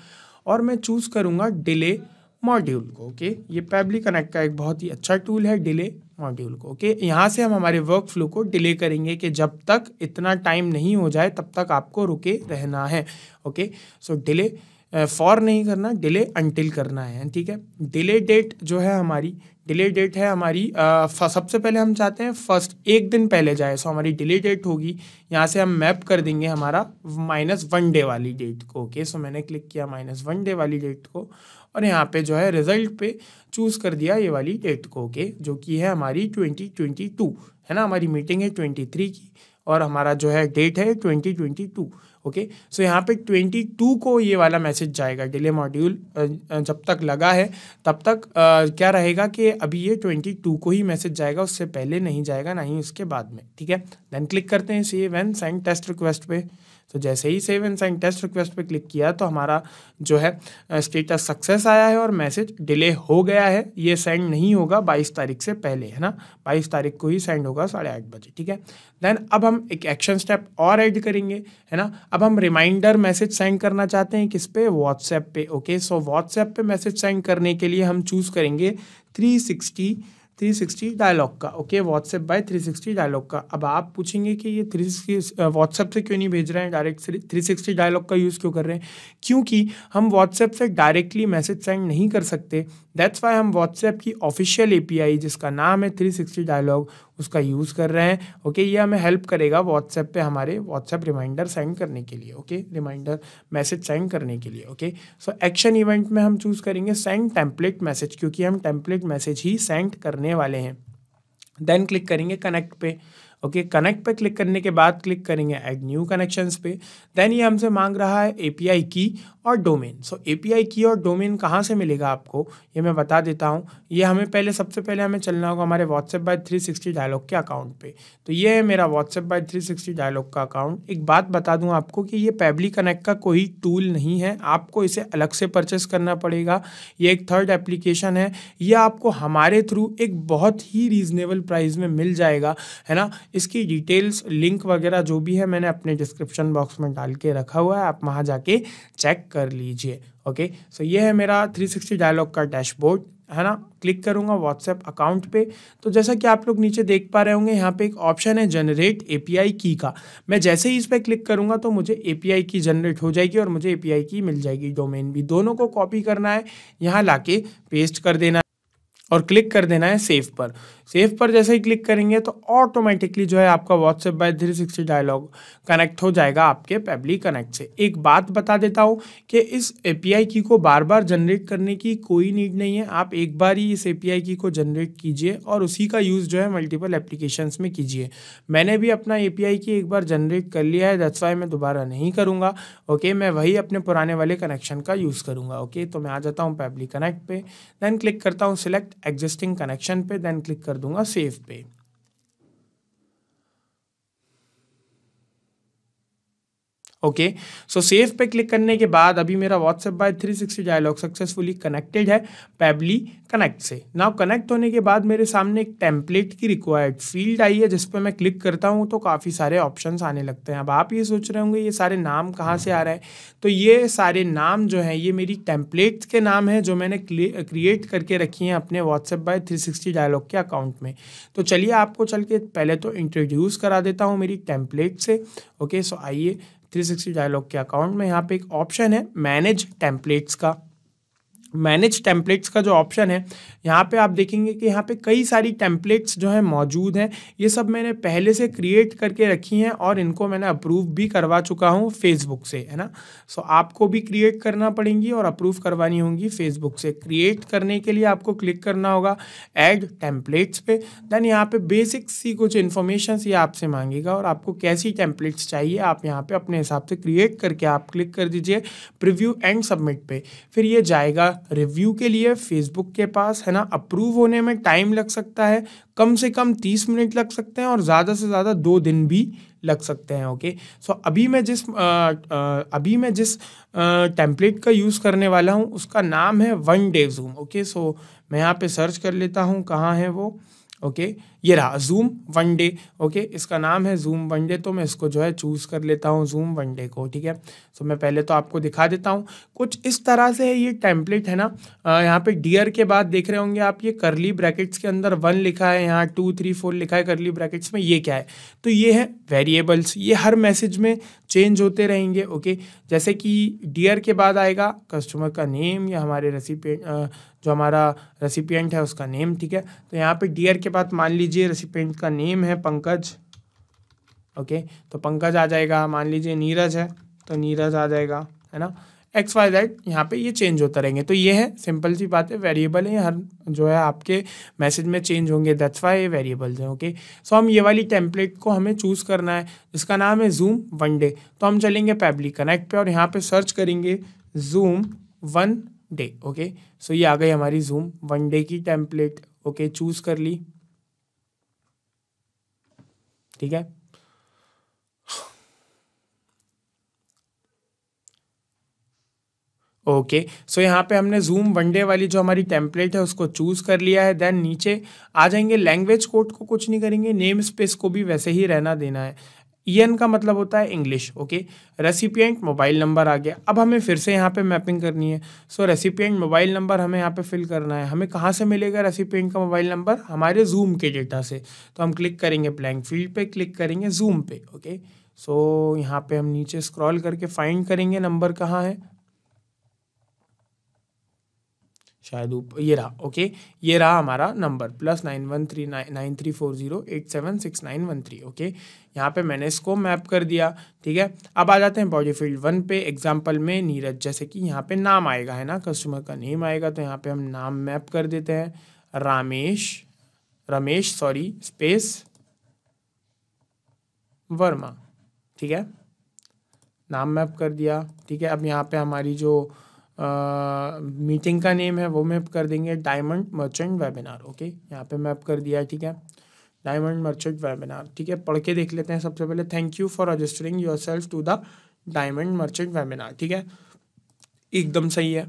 और मैं चूज़ करूँगा डिले मॉड्यूल को ओके ये पैबली कनेक्ट का एक बहुत ही अच्छा टूल है डिले मॉड्यूल को ओके यहाँ से हम हमारे वर्क फ्लो को डिले करेंगे कि जब तक इतना टाइम नहीं हो जाए तब तक आपको रुके रहना है ओके सो डिले फॉर नहीं करना डिले अनटिल करना है ठीक है डिले डेट जो है हमारी डिले डेट है हमारी आ, सबसे पहले हम चाहते हैं फर्स्ट एक दिन पहले जाए सो हमारी डिले डेट होगी यहाँ से हम मैप कर देंगे हमारा माइनस वन डे वाली डेट को ओके सो मैंने क्लिक किया माइनस वन डे वाली डेट को और यहाँ पे जो है रिजल्ट पे चूज़ कर दिया ये वाली डेट को ओके जो कि है हमारी ट्वेंटी ट्वेंटी टू है ना हमारी मीटिंग है ट्वेंटी थ्री की और हमारा जो है डेट है twenty twenty two okay so यहाँ पे 22 को ये वाला मैसेज जाएगा डिले मॉड्यूल जब तक लगा है तब तक आ, क्या रहेगा कि अभी ये 22 को ही मैसेज जाएगा उससे पहले नहीं जाएगा ना ही उसके बाद में ठीक है देन क्लिक करते हैं see when send test request पे तो जैसे ही save and sign test request पे क्लिक किया तो हमारा जो है स्टेटस सक्सेस आया है और मैसेज डिले हो गया है ये सेंड नहीं होगा बाईस तारीख से पहले है ना बाईस तारीख को ही सेंड होगा साढ़े आठ बजे ठीक है देन अब हम एक एक्शन स्टेप और ऐड करेंगे है ना अब हम रिमाइंडर मैसेज सेंड करना चाहते हैं किस पे व्हाट्सएप पे ओके सो व्हाट्सएप पे मैसेज सेंड करने के लिए हम चूज़ करेंगे थ्री सिक्सटी 360 डायलॉग का ओके व्हाट्सएप बाय 360 डायलॉग का अब आप पूछेंगे कि ये थ्री व्हाट्सएप से क्यों नहीं भेज रहे हैं डायरेक्ट 360 डायलॉग का यूज़ क्यों कर रहे हैं क्योंकि हम व्हाट्सएप से डायरेक्टली मैसेज सेंड नहीं कर सकते दैट्स वाई हम व्हाट्सएप की ऑफिशियल ए जिसका नाम है थ्री सिक्सटी डायलॉग उसका यूज़ कर रहे हैं ओके ये हमें हेल्प करेगा व्हाट्सएप पे हमारे व्हाट्सएप रिमाइंडर सेंड करने के लिए ओके रिमाइंडर मैसेज सेंड करने के लिए ओके सो एक्शन इवेंट में हम चूज़ करेंगे सेंड टेम्पलेट मैसेज क्योंकि हम टेम्पलेट मैसेज ही सेंड करने वाले हैं देन क्लिक करेंगे कनेक्ट पे ओके okay, कनेक्ट पे क्लिक करने के बाद क्लिक करेंगे एड न्यू कनेक्शंस पे देन ये हमसे मांग रहा है एपीआई की और डोमेन सो आई की और डोमेन कहाँ से मिलेगा आपको ये मैं बता देता हूँ ये हमें पहले सबसे पहले हमें चलना होगा हमारे व्हाट्सएप बाय 360 डायलॉग के अकाउंट पे तो ये है मेरा व्हाट्सएप बाय 360 डायलॉग का अकाउंट एक बात बता दूँ आपको कि ये पैबली कनेक्ट का कोई टूल नहीं है आपको इसे अलग से परचेस करना पड़ेगा ये एक थर्ड एप्लीकेशन है ये आपको हमारे थ्रू एक बहुत ही रीजनेबल प्राइस में मिल जाएगा है ना इसकी डिटेल्स लिंक वगैरह जो भी है मैंने अपने डिस्क्रिप्शन बॉक्स में डाल के रखा हुआ है आप वहाँ जाके चेक कर लीजिए ओके सो ये है मेरा 360 डायलॉग का डैशबोर्ड है ना क्लिक करूँगा व्हाट्सएप अकाउंट पे तो जैसा कि आप लोग नीचे देख पा रहे होंगे यहाँ पे एक ऑप्शन है जनरेट एपीआई की का मैं जैसे ही इस पर क्लिक करूँगा तो मुझे एपीआई की जनरेट हो जाएगी और मुझे एपीआई की मिल जाएगी डोमेन भी दोनों को कॉपी करना है यहाँ ला पेस्ट कर देना है और क्लिक कर देना है सेव पर सेव पर जैसे ही क्लिक करेंगे तो ऑटोमेटिकली जो है आपका WhatsApp by three sixty dialog connect हो जाएगा आपके पेबली कनेक्ट से एक बात बता देता हूँ कि इस ए की को बार बार जनरेट करने की कोई नीड नहीं है आप एक बार ही इस ए की को जनरेट कीजिए और उसी का यूज़ जो है मल्टीपल एप्लीकेशन में कीजिए मैंने भी अपना ए की एक बार जनरेट कर लिया है दस वाई मैं दोबारा नहीं करूँगा ओके मैं वही अपने पुराने वाले कनेक्शन का यूज़ करूँगा ओके तो मैं आ जाता हूँ पेबली कनेक्ट पे देन क्लिक करता हूँ सिलेक्ट एग्जिस्टिंग कनेक्शन पे देन क्लिक कर दूंगा सेफ पे ओके सो सेव पे क्लिक करने के बाद अभी मेरा WhatsApp by 360 dialog successfully connected है पैबली कनेक्ट से नाउ कनेक्ट होने के बाद मेरे सामने एक टेम्पलेट की रिक्वायर्ड फील्ड आई है जिस पर मैं क्लिक करता हूँ तो काफ़ी सारे ऑप्शंस आने लगते हैं अब आप ये सोच रहे होंगे ये सारे नाम कहाँ से आ रहे हैं तो ये सारे नाम जो हैं ये मेरी टेम्पलेट्स के नाम हैं जो मैंने क्रिएट करके रखी हैं अपने व्हाट्सएप बाय थ्री डायलॉग के अकाउंट में तो चलिए आपको चल के पहले तो इंट्रोड्यूस करा देता हूँ मेरी टेम्पलेट से ओके सो आइए 360 डायलॉग के अकाउंट में यहाँ पे एक ऑप्शन है मैनेज टेम्पलेट्स का मैनेज टेम्पलेट्स का जो ऑप्शन है यहाँ पे आप देखेंगे कि यहाँ पे कई सारी टेम्पलेट्स जो हैं मौजूद हैं ये सब मैंने पहले से क्रिएट करके रखी हैं और इनको मैंने अप्रूव भी करवा चुका हूँ फेसबुक से है ना सो आपको भी क्रिएट करना पड़ेंगी और अप्रूव करवानी होंगी फेसबुक से क्रिएट करने के लिए आपको क्लिक करना होगा एड टेम्पलेट्स पे देन यहाँ पर बेसिक सी कुछ इन्फॉर्मेशन ये आपसे मांगेगा और आपको कैसी टेम्पलेट्स चाहिए आप यहाँ पर अपने हिसाब से क्रिएट करके आप क्लिक कर दीजिए प्रिव्यू एंड सबमिट पर फिर ये जाएगा रिव्यू के लिए फेसबुक के पास है ना अप्रूव होने में टाइम लग सकता है कम से कम तीस मिनट लग सकते हैं और ज़्यादा से ज़्यादा दो दिन भी लग सकते हैं ओके सो अभी मैं जिस आ, अभी मैं जिस टेम्पलेट का यूज़ करने वाला हूँ उसका नाम है one day Zoom okay so मैं यहाँ पे सर्च कर लेता हूँ कहाँ है वो ओके okay, ये रहा जूम वनडे ओके इसका नाम है जूम वनडे तो मैं इसको जो है चूज़ कर लेता हूँ जूम वनडे को ठीक है सो मैं पहले तो आपको दिखा देता हूँ कुछ इस तरह से ये टेम्पलेट है ना यहाँ पे डियर के बाद देख रहे होंगे आप ये करली ब्रैकेट्स के अंदर वन लिखा है यहाँ टू थ्री फोर लिखा है करली ब्रैकेट्स में ये क्या है तो ये है वेरिएबल्स ये हर मैसेज में चेंज होते रहेंगे ओके जैसे कि डियर के बाद आएगा कस्टमर का नेम या हमारे रेसिपी जो हमारा रेसिपियंट है उसका नेम ठीक है तो यहाँ पे डियर के बाद मान लीजिए लीजिए रेसिपेंट का नेम है पंकज ओके तो पंकज आ जाएगा मान लीजिए नीरज है तो नीरज आ जाएगा है ना एक्स वाई जेड यहाँ पे ये चेंज होता रहेंगे तो ये है सिंपल सी बात है वेरिएबल है हर जो है आपके मैसेज में चेंज होंगे दैट्स वाई ये वेरिएबल्स हैं ओके सो हम ये वाली टेम्पलेट को हमें चूज़ करना है जिसका नाम है जूम वन डे तो हम चलेंगे पैबली कनेक्ट पे और यहाँ पे सर्च करेंगे Zoom one day okay so ये आ गई हमारी जूम वन डे की टेम्पलेट ओके चूज़ कर ली ठीक है ओके okay. सो so, यहाँ पे हमने जूम वनडे वाली जो हमारी टेम्पलेट है उसको चूज़ कर लिया है देन नीचे आ जाएंगे लैंग्वेज कोड को कुछ नहीं करेंगे नेम स्पेस को भी वैसे ही रहना देना है ईएन e का मतलब होता है English okay recipient mobile number आ गया अब हमें फिर से यहाँ पे मैपिंग करनी है सो रेसिपियंट मोबाइल नंबर हमें यहाँ पे फिल करना है हमें कहाँ से मिलेगा रेसिपियंट का मोबाइल नंबर हमारे जूम के डेटा से तो हम क्लिक करेंगे ब्लैंक फील्ड पे क्लिक करेंगे जूम पे ओके सो यहाँ पे हम नीचे स्क्रॉल करके फाइंड करेंगे नंबर कहाँ है शायद ऊपर ये रहा ओके ये रहा हमारा number plus nine one three nine nine three four zero eight seven six nine one three okay यहाँ पे मैंने इसको मैप कर दिया ठीक है अब आ जाते हैं बॉडी फील्ड वन पे एग्जांपल में नीरज जैसे कि यहाँ पे नाम आएगा है ना कस्टमर का नेम आएगा तो यहाँ पे हम नाम मैप कर देते हैं रामेश रमेश सॉरी स्पेस वर्मा ठीक है नाम मैप कर दिया ठीक है अब यहाँ पर हमारी जो मीटिंग का नेम है वो मैप कर देंगे डायमंड मर्चेंट वेबिनार ओके यहाँ पे मैप कर दिया ठीक है डायमंड मर्चेंट वेबिनार ठीक है पढ़ के देख लेते हैं सबसे पहले thank you for registering yourself to the diamond merchant webinar ठीक है एकदम सही है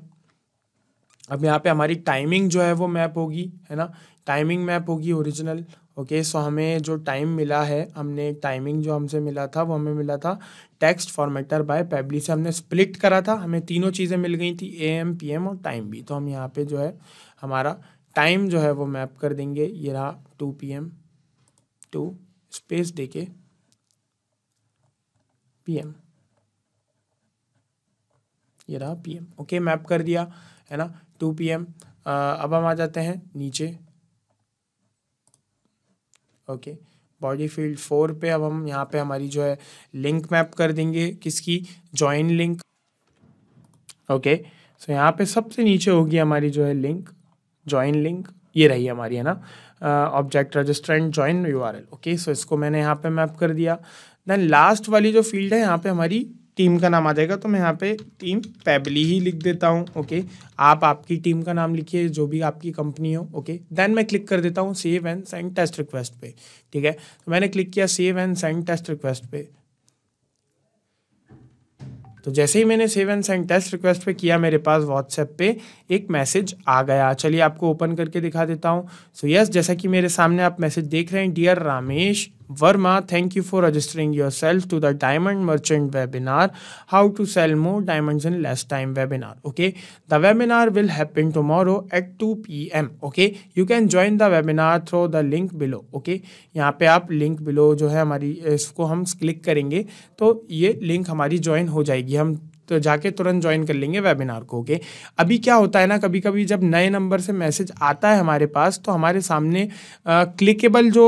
अब यहाँ पे हमारी टाइमिंग जो है वो मैप होगी है ना टाइमिंग मैप होगी original okay okay, so so हमें जो टाइम मिला है हमने टाइमिंग जो हमसे मिला था वो हमें मिला था टेक्स्ट फॉर्मेटर बाय पेबली से हमने स्प्लिट करा था हमें तीनों चीज़ें मिल गई थी ए एम पी एम और टाइम भी तो हम यहाँ पे जो है हमारा टाइम जो है वो मैप कर देंगे ये रहा two P M two space दे के पी एम ये रहा पी एम ओके मैप कर दिया है ना टू पी एम अब हम आ जाते हैं नीचे ओके बॉडी फील्ड फोर पे अब हम यहाँ पे हमारी जो है लिंक मैप कर देंगे किसकी जॉइन लिंक ओके सो यहाँ पे सबसे नीचे होगी हमारी जो है लिंक जॉइन लिंक ये रही हमारी है ना object registrant join U R L okay so इसको मैंने यहाँ पे मैप कर दिया देन लास्ट वाली जो फील्ड है यहाँ पे हमारी टीम का नाम आ जाएगा तो मैं यहाँ पे टीम पैबली ही लिख देता हूँ ओके आप आपकी टीम का नाम लिखिए जो भी आपकी कंपनी हो ओके देन मैं क्लिक कर देता हूँ save and send test request पे ठीक है तो मैंने क्लिक किया save and send test request पे तो जैसे ही मैंने save and send test request पे किया मेरे पास व्हाट्सएप पे एक मैसेज आ गया चलिए आपको ओपन करके दिखा देता हूँ सो यस जैसा कि मेरे सामने आप मैसेज देख रहे हैं dear Ramesh Verma, thank you for registering yourself to the Diamond Merchant webinar, How to Sell More Diamonds in Less Time webinar. Okay, the webinar will happen tomorrow at 2 p.m. Okay, you can join the webinar through the link below. Okay, यहाँ पे आप link below जो है हमारी इसको हम क्लिक करेंगे तो ये link हमारी join हो जाएगी हम तो जाके तुरंत ज्वाइन कर लेंगे वेबिनार को ओके अभी क्या होता है ना कभी कभी जब नए नंबर से मैसेज आता है हमारे पास तो हमारे सामने क्लिकेबल जो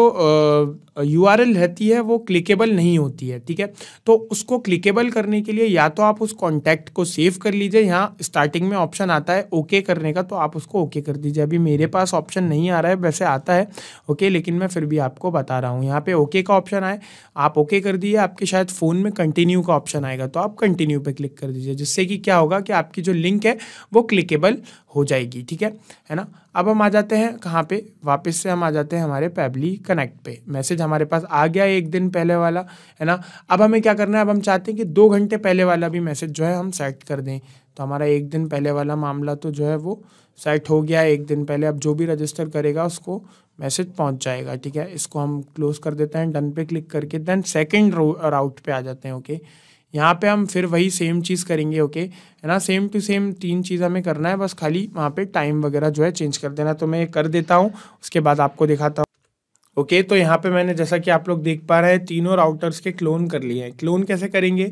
यू आर एल रहती है वो क्लिकेबल नहीं होती है ठीक है तो उसको क्लिकेबल करने के लिए या तो आप उस कॉन्टैक्ट को सेव कर लीजिए यहाँ स्टार्टिंग में ऑप्शन आता है ओके okay करने का तो आप उसको ओके okay कर दीजिए अभी मेरे पास ऑप्शन नहीं आ रहा है वैसे आता है ओके okay, लेकिन मैं फिर भी आपको बता रहा हूँ यहाँ पे ओके का ऑप्शन आए आप ओके कर दिए आपके शायद फ़ोन में कंटिन्यू का ऑप्शन आएगा तो आप कंटिन्यू पर क्लिक कर दीजिए जिससे कि क्या होगा कि आपकी जो लिंक है वो क्लिकेबल हो जाएगी ठीक है है ना अब हम आ जाते हैं कहाँ पे वापस से हम आ जाते हैं हमारे पैबली कनेक्ट पे मैसेज हमारे पास आ गया एक दिन पहले वाला है ना अब हमें क्या करना है अब हम चाहते हैं कि दो घंटे पहले वाला भी मैसेज जो है हम सेलेक्ट कर दें तो हमारा एक दिन पहले वाला मामला तो जो है वो सेलेक्ट हो गया एक दिन पहले अब जो भी रजिस्टर करेगा उसको मैसेज पहुंच जाएगा ठीक है इसको हम क्लोज कर देते हैं डन पे क्लिक करके देन सेकंड राउट पे आ जाते हैं ओके okay? यहाँ पे हम फिर वही सेम चीज़ करेंगे ओके है ना सेम टू सेम तीन चीज़ हमें करना है बस खाली वहाँ पे टाइम वगैरह जो है चेंज कर देना तो मैं कर देता हूँ उसके बाद आपको दिखाता हूँ ओके तो यहाँ पे मैंने जैसा कि आप लोग देख पा रहे हैं तीनों राउटर्स के क्लोन कर लिए हैं क्लोन कैसे करेंगे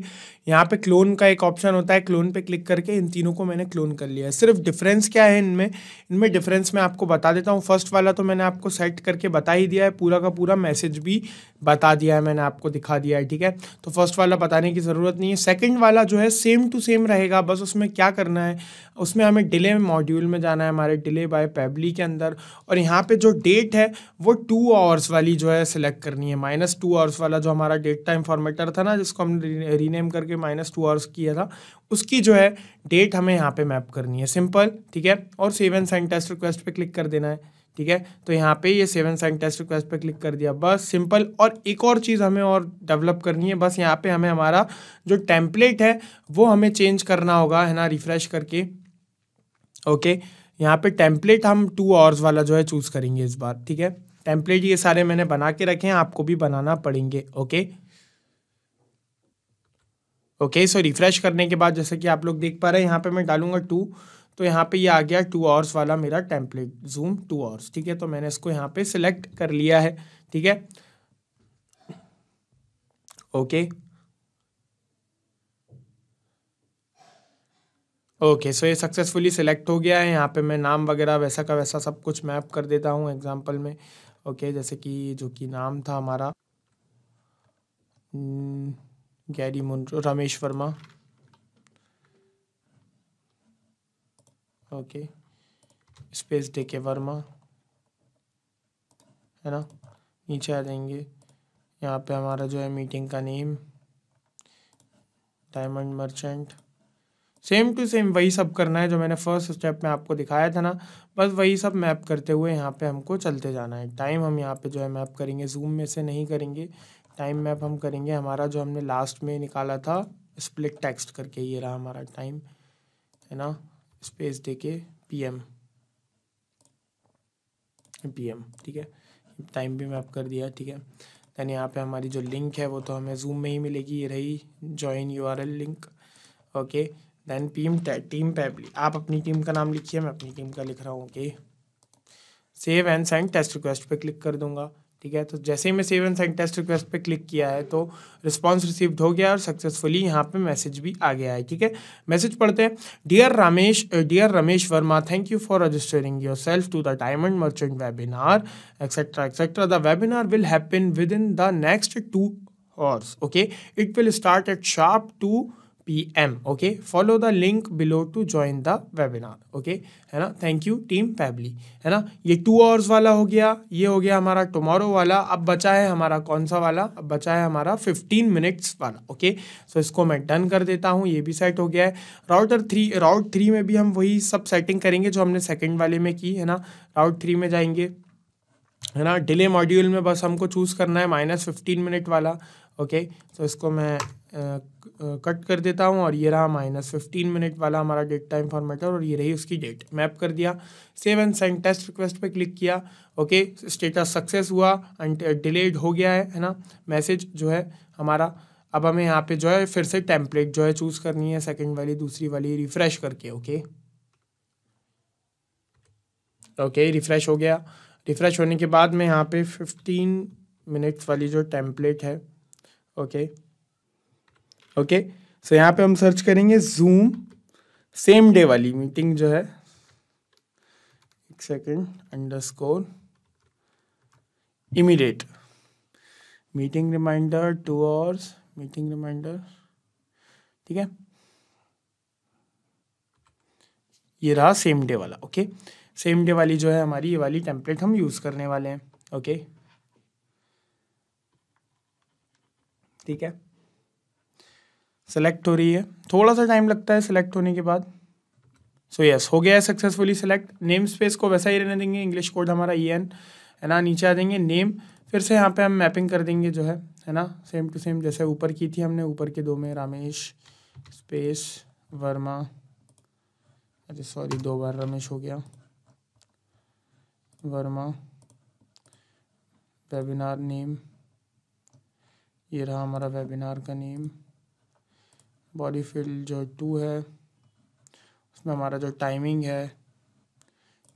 यहाँ पे क्लोन का एक ऑप्शन होता है क्लोन पे क्लिक करके इन तीनों को मैंने क्लोन कर लिया है सिर्फ डिफरेंस क्या है इनमें इनमें डिफरेंस मैं आपको बता देता हूँ फर्स्ट वाला तो मैंने आपको सेट करके बता ही दिया है पूरा का पूरा मैसेज भी बता दिया है मैंने आपको दिखा दिया है ठीक है तो फर्स्ट वाला बताने की ज़रूरत नहीं है सेकेंड वाला जो है सेम टू सेम रहेगा बस उसमें क्या करना है उसमें हमें डिले मॉड्यूल में जाना है हमारे डिले बाय पेबली के अंदर और यहाँ पे जो डेट है वो टू आवर्स वाली जो है सिलेक्ट करनी है माइनस टू आवर्स वाला जो हमारा डेट टाइम फॉर्मेटर था ना जिसको हम रीनेम करके माइनस टू आवर्स किया था उसकी जो है डेट हमें यहाँ पे मैप करनी है सिंपल ठीक है और सेवन साइन टेस्ट रिक्वेस्ट पे क्लिक कर देना है ठीक है तो यहाँ पे ये सेवन साइन टेस्ट रिक्वेस्ट पे क्लिक कर दिया बस सिंपल और एक और चीज़ हमें और डेवलप करनी है बस यहाँ पे हमें हमारा जो टेम्पलेट है वो हमें चेंज करना होगा है ना रिफ्रेश करके ओके यहाँ पे टेम्पलेट हम टू आवर्स वाला जो है चूज़ करेंगे इस बार ठीक है टेम्पलेट ये सारे मैंने बना के रखे हैं आपको भी बनाना पड़ेंगे ओके ओके सो रिफ्रेश करने के बाद जैसे कि आप लोग देख पा रहे हैं यहाँ पे मैं डालूंगा टू तो यहाँ पे ये यह आ गया टू आवर्स वाला मेरा टेम्पलेट जूम टू आवर्स ठीक है तो मैंने इसको यहाँ पे सिलेक्ट कर लिया है ठीक है ओके ओके सो ये सक्सेसफुली सिलेक्ट हो गया है यहाँ पे मैं नाम वगैरह वैसा का वैसा सब कुछ मैप कर देता हूँ एग्जाम्पल में ओके okay, जैसे कि जो कि नाम था हमारा hmm, गैरी मुंड्रो रमेश वर्मा ओके स्पेस डे के वर्मा है ना नीचे आ जाएंगे यहाँ पे हमारा जो है मीटिंग का name diamond merchant same to same वही सब करना है जो मैंने फर्स्ट स्टेप में आपको दिखाया था ना बस वही सब मैप करते हुए यहाँ पे हमको चलते जाना है टाइम हम यहाँ पे जो है मैप करेंगे जूम में से नहीं करेंगे टाइम मैप हम करेंगे हमारा जो हमने लास्ट में निकाला था स्प्लिट टेक्स्ट करके ये रहा हमारा टाइम है ना स्पेस दे के पी एम पी एम ठीक है टाइम भी मैप कर दिया ठीक है देन यहाँ पे हमारी जो लिंक है वो तो हमें जूम में ही मिलेगी ये रही join U R L link okay then पीम टीम पैबली आप अपनी टीम का नाम लिखिए मैं अपनी टीम का लिख रहा हूँ okay save and send test request पे क्लिक कर दूंगा ठीक है तो जैसे ही मैं save and send test request पे क्लिक किया है तो रिस्पांस रिसीव्ड हो गया और सक्सेसफुली यहाँ पे मैसेज भी आ गया है ठीक है मैसेज पढ़ते हैं dear Ramesh dear Ramesh Verma thank you for registering yourself to the diamond merchant webinar etcetera etcetera the webinar will happen within the next two hours okay it will start at sharp two M okay follow the link below to join the webinar okay है ना थैंक यू टीम फैबली है ना ये टू आवर्स वाला हो गया ये हो गया हमारा टुमारो वाला अब बचा है हमारा कौन सा वाला अब बचा है हमारा फिफ्टीन मिनट्स वाला ओके सो so, इसको मैं डन कर देता हूँ ये भी सेट हो गया है राउटर थ्री राउट थ्री में भी हम वही सब सेटिंग करेंगे जो हमने सेकेंड वाले में की है ना राउट थ्री में जाएंगे है ना डिले मॉड्यूल में बस हमको चूज़ करना है माइनस फिफ्टीन मिनट वाला ओके तो इसको मैं कट कर देता हूँ और ये रहा माइनस फिफ्टीन मिनट वाला हमारा डेट टाइम फॉर्मेट और ये रही उसकी डेट मैप कर दिया save and send test request पे क्लिक किया ओके स्टेटस सक्सेस हुआ डिलेड uh, हो गया है है ना मैसेज जो है हमारा अब हमें यहाँ पे जो है फिर से टेम्पलेट जो है चूज़ करनी है सेकेंड वाली दूसरी वाली रिफ़्रेश करके ओके ओके रिफ़्रेश हो गया रिफ़्रेश होने के बाद में यहाँ पे फिफ्टीन मिनट्स वाली जो टेम्पलेट है ओके ओके सो यहाँ पे हम सर्च करेंगे जूम सेम डे वाली मीटिंग जो है एक second underscore immediate meeting reminder two hours meeting reminder ठीक है ये रहा सेम डे वाला ओके सेम डे वाली जो है हमारी ये वाली टेम्पलेट हम यूज़ करने वाले हैं ओके ठीक है सेलेक्ट हो रही है थोड़ा सा टाइम लगता है सिलेक्ट होने के बाद सो so यस yes, हो गया है सक्सेसफुली सेलेक्ट नेम स्पेस को वैसा ही रहने देंगे इंग्लिश कोड हमारा ई e एन है ना नीचे आ देंगे नेम फिर से यहाँ पे हम मैपिंग कर देंगे जो है है ना सेम टू सेम जैसे ऊपर की थी हमने ऊपर के दो में रामेश स्पेस वर्मा अरे सॉरी दो बार रमेश हो गया वर्मा वेबिनार नेम ये रहा हमारा वेबिनार का नेम बॉडी फिल जो टू है उसमें हमारा जो टाइमिंग है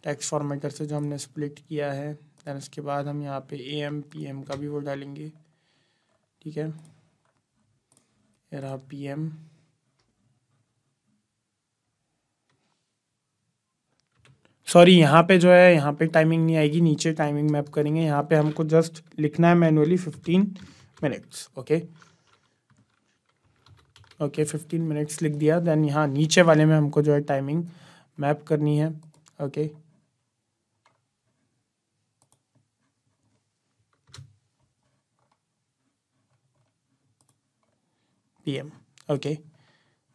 टेक्स्ट फॉर्मेटर से जो हमने स्प्लिट किया है दैन उसके बाद हम यहाँ पे ए एम पी एम का भी वो डालेंगे ठीक है ये रहा पी एम सॉरी यहाँ पे जो है यहाँ पे टाइमिंग नहीं आएगी नीचे टाइमिंग मैप करेंगे यहाँ पे हमको जस्ट लिखना है manually fifteen minutes okay okay fifteen minutes लिख दिया देन यहाँ नीचे वाले में हमको जो है टाइमिंग मैप करनी है okay okay. P M okay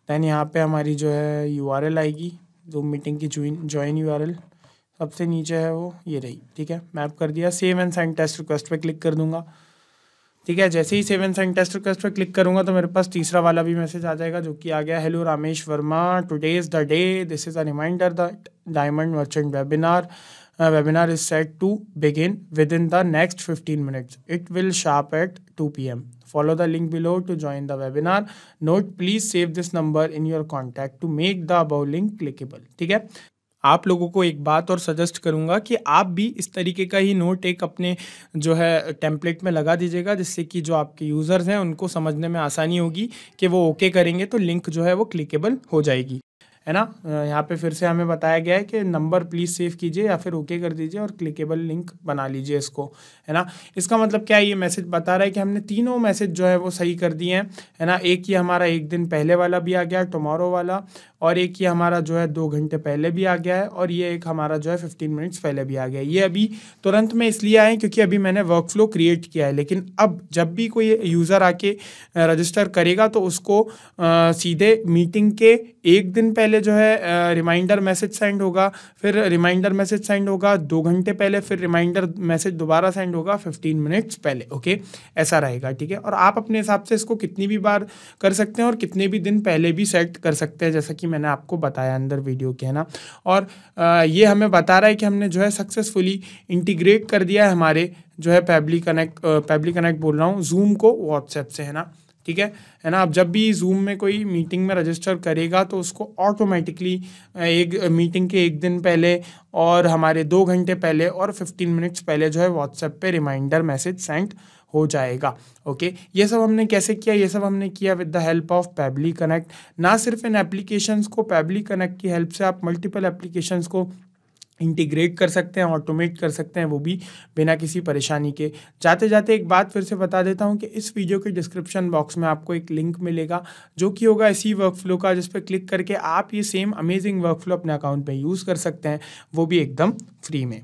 then यहाँ पे हमारी जो है यू आर एल आएगी जो मीटिंग की ज्वाइन ज्वाइन एल सबसे नीचे है वो ये रही ठीक है मैप कर दिया same and send test request पे क्लिक कर दूंगा ठीक है जैसे ही सेवन सेंट टेस्ट रिक्वेस्ट पर क्लिक करूंगा तो मेरे पास तीसरा वाला भी मैसेज आ जाएगा जो कि आ गया hello Ramesh Verma today is the day this is a reminder the diamond merchant webinar webinar is set to begin within the next fifteen minutes it will sharp at two P M follow the link below to join the webinar note please save this number in your contact to make the above link clickable ठीक है आप लोगों को एक बात और सजेस्ट करूँगा कि आप भी इस तरीके का ही नोट एक अपने जो है टेम्पलेट में लगा दीजिएगा जिससे कि जो आपके यूज़र्स हैं उनको समझने में आसानी होगी कि वो ओके करेंगे तो लिंक जो है वो क्लिकेबल हो जाएगी है ना यहाँ पे फिर से हमें बताया गया है कि नंबर प्लीज़ सेव कीजिए या फिर ओके कर दीजिए और क्लिकेबल लिंक बना लीजिए इसको है ना इसका मतलब क्या है ये मैसेज बता रहा है कि हमने तीनों मैसेज जो है वो सही कर दिए हैं है ना एक ये हमारा एक दिन पहले वाला भी आ गया टुमारो वाला और एक ये हमारा जो है दो घंटे पहले भी आ गया है और ये एक हमारा जो है फिफ्टीन मिनट्स पहले भी आ गया है ये अभी तुरंत में इसलिए आए क्योंकि अभी मैंने वर्क फ्लो क्रिएट किया है लेकिन अब जब भी कोई यूज़र आके रजिस्टर करेगा तो उसको आ, सीधे मीटिंग के एक दिन पहले जो है रिमाइंडर मैसेज सेंड होगा फिर रिमाइंडर मैसेज सेंड होगा दो घंटे पहले फिर रिमाइंडर मैसेज दोबारा सेंड होगा फिफ्टीन मिनट्स पहले ओके ऐसा रहेगा ठीक है और आप अपने हिसाब से इसको कितनी भी बार कर सकते हैं और कितने भी दिन पहले भी सेट कर सकते हैं जैसा कि मैंने आपको बताया अंदर वीडियो के है ना और ये हमें बता रहा है कि हमने जो है सक्सेसफुली इंटीग्रेट कर दिया है हमारे जो है पैबली कनेक्ट पैबली कनेक्ट बोल रहा हूँ जूम को व्हाट्सएप से है ना ठीक है है ना आप जब भी जूम में कोई मीटिंग में रजिस्टर करेगा तो उसको ऑटोमेटिकली एक मीटिंग के एक दिन पहले और हमारे दो घंटे पहले और फिफ्टीन मिनट्स पहले जो है व्हाट्सएप पे रिमाइंडर मैसेज सेंड हो जाएगा ओके ये सब हमने कैसे किया ये सब हमने किया with the help of Pabbly connect ना सिर्फ इन एप्लीकेशंस को पैबली कनेक्ट की हेल्प से आप मल्टीपल एप्लीकेशंस को इंटीग्रेट कर सकते हैं ऑटोमेट कर सकते हैं वो भी बिना किसी परेशानी के जाते जाते एक बात फिर से बता देता हूँ कि इस वीडियो के डिस्क्रिप्शन बॉक्स में आपको एक लिंक मिलेगा जो कि होगा इसी वर्कफ्लो का जिस पर क्लिक करके आप ये सेम अमेजिंग वर्कफ्लो अपने अकाउंट पे यूज़ कर सकते हैं वो भी एकदम फ्री में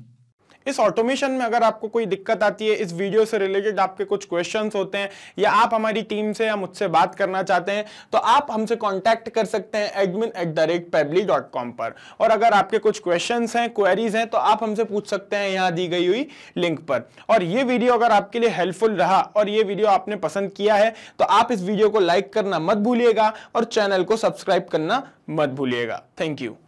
इस ऑटोमेशन में अगर आपको कोई दिक्कत आती है इस वीडियो से रिलेटेड आपके कुछ क्वेश्चंस होते हैं या आप हमारी टीम से या मुझसे बात करना चाहते हैं तो आप हमसे कांटेक्ट कर सकते हैं admin at the rate Pabbly dot com पर और अगर आपके कुछ क्वेश्चन हैं क्वेरीज हैं तो आप हमसे पूछ सकते हैं यहाँ दी गई हुई लिंक पर और ये वीडियो अगर आपके लिए हेल्पफुल रहा और ये वीडियो आपने पसंद किया है तो आप इस वीडियो को लाइक करना मत भूलिएगा और चैनल को सब्सक्राइब करना मत भूलिएगा थैंक यू